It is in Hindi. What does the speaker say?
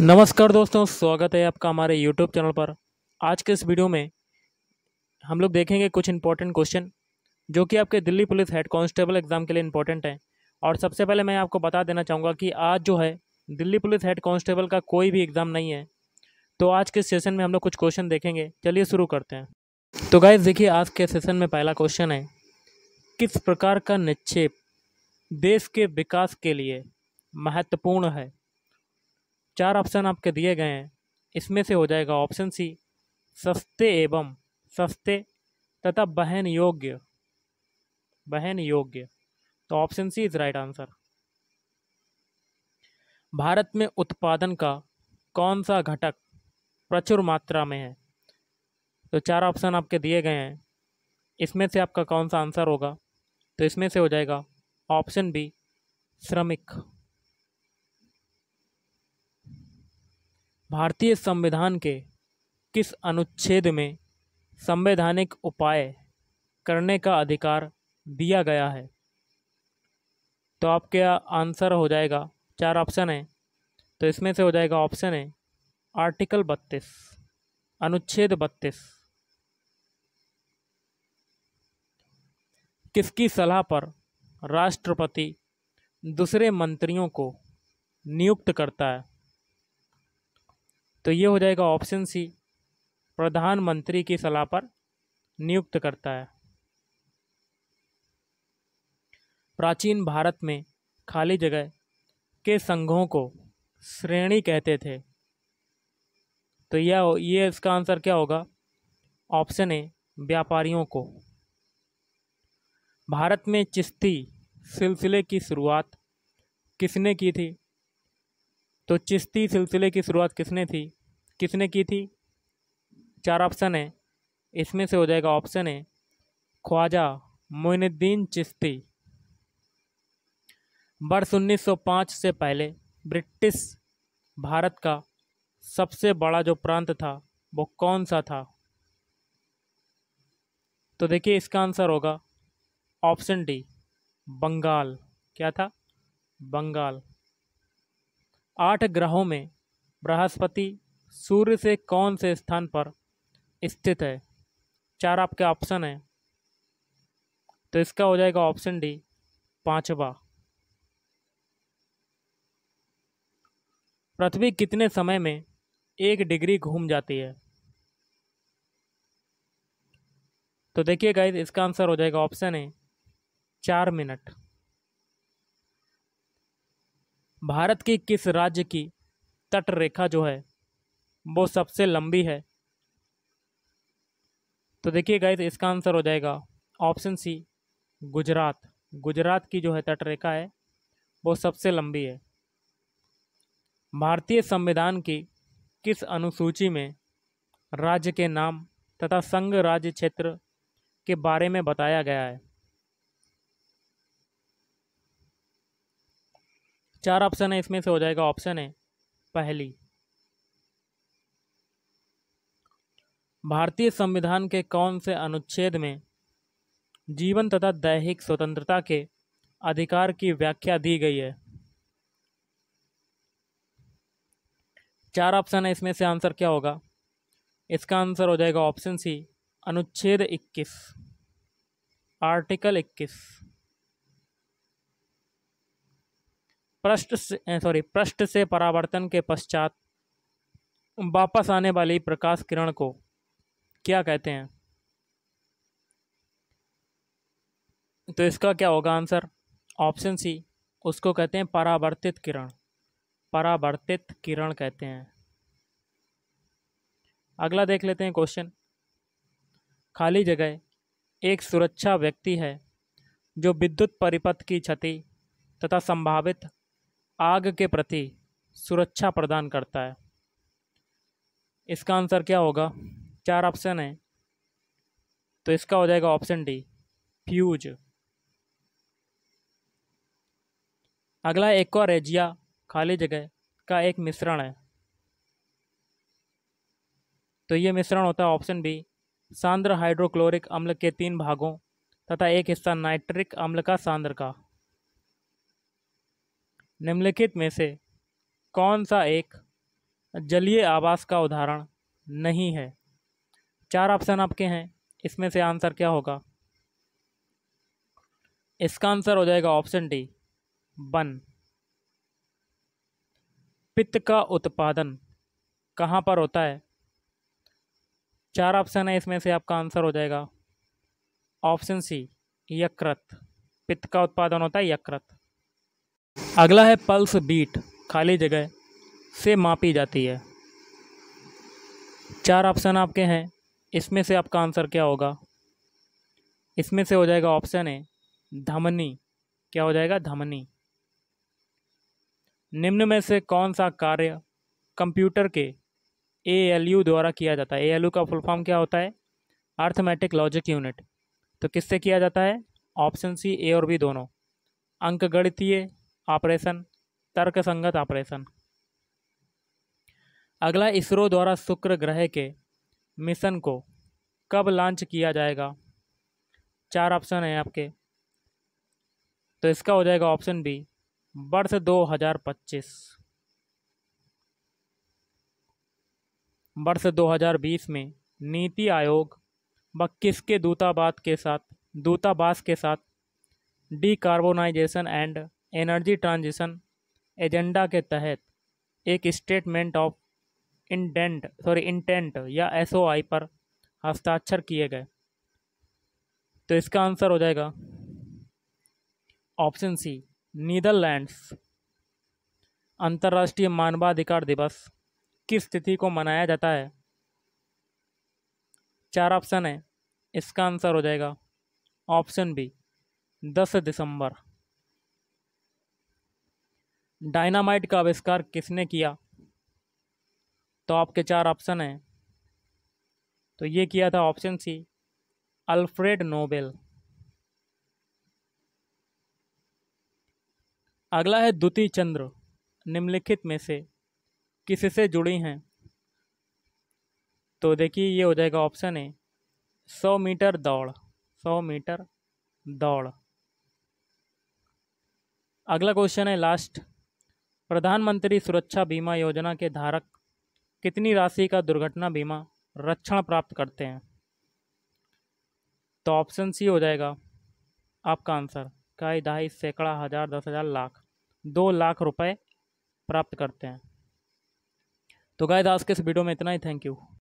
नमस्कार दोस्तों स्वागत है आपका हमारे यूट्यूब चैनल पर आज के इस वीडियो में हम लोग देखेंगे कुछ इंपॉर्टेंट क्वेश्चन जो कि आपके Delhi police head constable exam के लिए इंपॉर्टेंट हैं और सबसे पहले मैं आपको बता देना चाहूँगा कि आज जो है दिल्ली पुलिस हेड कांस्टेबल का कोई भी एग्ज़ाम नहीं है तो आज के सेशन में हम लोग कुछ क्वेश्चन देखेंगे चलिए शुरू करते हैं तो गाइज देखिए आज के सेशन में पहला क्वेश्चन है किस प्रकार का निक्षेप देश के विकास के लिए महत्वपूर्ण है चार ऑप्शन आपके दिए गए हैं इसमें से हो जाएगा ऑप्शन सी सस्ते एवं सस्ते तथा बहन योग्य बहन योग्य तो option C is right answer Bharat में उत्पादन का कौन सा घटक प्रचुर मात्रा में है तो चार ऑप्शन आपके दिए गए हैं इसमें से आपका कौन सा आंसर होगा तो इसमें से हो जाएगा ऑप्शन बी श्रमिक भारतीय संविधान के किस अनुच्छेद में संवैधानिक उपाय करने का अधिकार दिया गया है तो आपका आंसर हो जाएगा चार ऑप्शन है तो इसमें से हो जाएगा ऑप्शन है आर्टिकल बत्तीस अनुच्छेद बत्तीस किसकी सलाह पर राष्ट्रपति दूसरे मंत्रियों को नियुक्त करता है तो ये हो जाएगा ऑप्शन सी प्रधानमंत्री की सलाह पर नियुक्त करता है प्राचीन भारत में खाली जगह के संघों को श्रेणी कहते थे तो यह ये इसका आंसर क्या होगा ऑप्शन ए व्यापारियों को भारत में चिश्ती सिलसिले की शुरुआत किसने की थी तो चिश्ती सिलसिले की शुरुआत किसने थी किसने की थी चार ऑप्शन है इसमें से हो जाएगा ऑप्शन है ख्वाजा मोइनुद्दीन चिश्ती वर्ष 1905 से पहले ब्रिटिश भारत का सबसे बड़ा जो प्रांत था वो कौन सा था तो देखिए इसका आंसर होगा ऑप्शन डी बंगाल क्या था बंगाल आठ ग्रहों में बृहस्पति सूर्य से कौन से स्थान पर स्थित है चार आपके ऑप्शन हैं तो इसका हो जाएगा ऑप्शन डी पांचवा पृथ्वी कितने समय में एक डिग्री घूम जाती है तो देखिए गाइस इसका आंसर हो जाएगा ऑप्शन है चार मिनट भारत के किस राज्य की तट रेखा जो है वो सबसे लंबी है तो देखिए तो इसका आंसर हो जाएगा ऑप्शन सी गुजरात गुजरात की जो है तटरेखा है वो सबसे लंबी है भारतीय संविधान की किस अनुसूची में राज्य के नाम तथा संघ राज्य क्षेत्र के बारे में बताया गया है चार ऑप्शन है इसमें से हो जाएगा ऑप्शन है पहली भारतीय संविधान के कौन से अनुच्छेद में जीवन तथा दैहिक स्वतंत्रता के अधिकार की व्याख्या दी गई है चार ऑप्शन है इसमें से आंसर क्या होगा इसका आंसर हो जाएगा ऑप्शन सी अनुच्छेद 21 आर्टिकल 21 प्रश्न से सॉरी प्रश्न से परावर्तन के पश्चात वापस आने वाली प्रकाश किरण को क्या कहते हैं तो इसका क्या होगा आंसर ऑप्शन सी उसको कहते हैं परावर्तित किरण परावर्तित किरण कहते हैं अगला देख लेते हैं क्वेश्चन खाली जगह एक सुरक्षा व्यक्ति है जो विद्युत परिपथ की क्षति तथा संभावित आग के प्रति सुरक्षा प्रदान करता है इसका आंसर क्या होगा चार ऑप्शन है तो इसका हो जाएगा ऑप्शन डी फ्यूज अगला एक और एजिया खाली जगह का एक मिश्रण है तो ये मिश्रण होता है ऑप्शन बी सांद्र हाइड्रोक्लोरिक अम्ल के तीन भागों तथा एक हिस्सा नाइट्रिक अम्ल का सांद्र का निम्नलिखित में से कौन सा एक जलीय आवास का उदाहरण नहीं है चार ऑप्शन आपके हैं इसमें से आंसर क्या होगा इसका आंसर हो जाएगा ऑप्शन डी वन पित्त का उत्पादन कहाँ पर होता है चार ऑप्शन है इसमें से आपका आंसर हो जाएगा ऑप्शन सी यकृत पित्त का उत्पादन होता है यकृत अगला है पल्स बीट खाली जगह से मापी जाती है चार ऑप्शन आपके हैं इसमें से आपका आंसर क्या होगा इसमें से हो जाएगा ऑप्शन है धमनी क्या हो जाएगा धमनी निम्न में से कौन सा कार्य कंप्यूटर के ए एल यू द्वारा किया जाता है ए एल यू का फुल फॉर्म क्या होता है अर्थमेटिक लॉजिक यूनिट तो किससे किया जाता है ऑप्शन सी ए और बी दोनों अंक गणितीय ऑपरेशन तर्क संगत ऑपरेशन अगला इसरो द्वारा शुक्र ग्रह के मिशन को कब लॉन्च किया जाएगा चार ऑप्शन हैं आपके तो इसका हो जाएगा ऑप्शन बी वर्ष दो हज़ार पच्चीस वर्ष दो हज़ार बीस में नीति आयोग व किसके दूतावास के साथ दूतावास के साथ decarbonisation and energy transition agenda के तहत एक statement of indent sorry intent या एस ओ आई पर हस्ताक्षर किए गए तो इसका आंसर हो जाएगा ऑप्शन सी नीदरलैंड्स अंतर्राष्ट्रीय मानवाधिकार दिवस किस तिथि को मनाया जाता है चार ऑप्शन है इसका आंसर हो जाएगा ऑप्शन बी दस दिसंबर डायनामाइट का आविष्कार किसने किया तो आपके चार ऑप्शन हैं तो ये किया था ऑप्शन सी अल्फ्रेड नोबेल अगला है द्वितीय चंद्र निम्नलिखित में से किससे जुड़ी हैं तो देखिए ये हो जाएगा ऑप्शन ए सौ मीटर दौड़ सौ मीटर दौड़ अगला क्वेश्चन है लास्ट प्रधानमंत्री सुरक्षा बीमा योजना के धारक कितनी राशि का दुर्घटना बीमा रक्षण प्राप्त करते हैं तो ऑप्शन सी हो जाएगा आपका आंसर कई ढाई सैकड़ा हज़ार दस हज़ार लाख दो लाख रुपए प्राप्त करते हैं तो गाय दास के इस वीडियो में इतना ही थैंक यू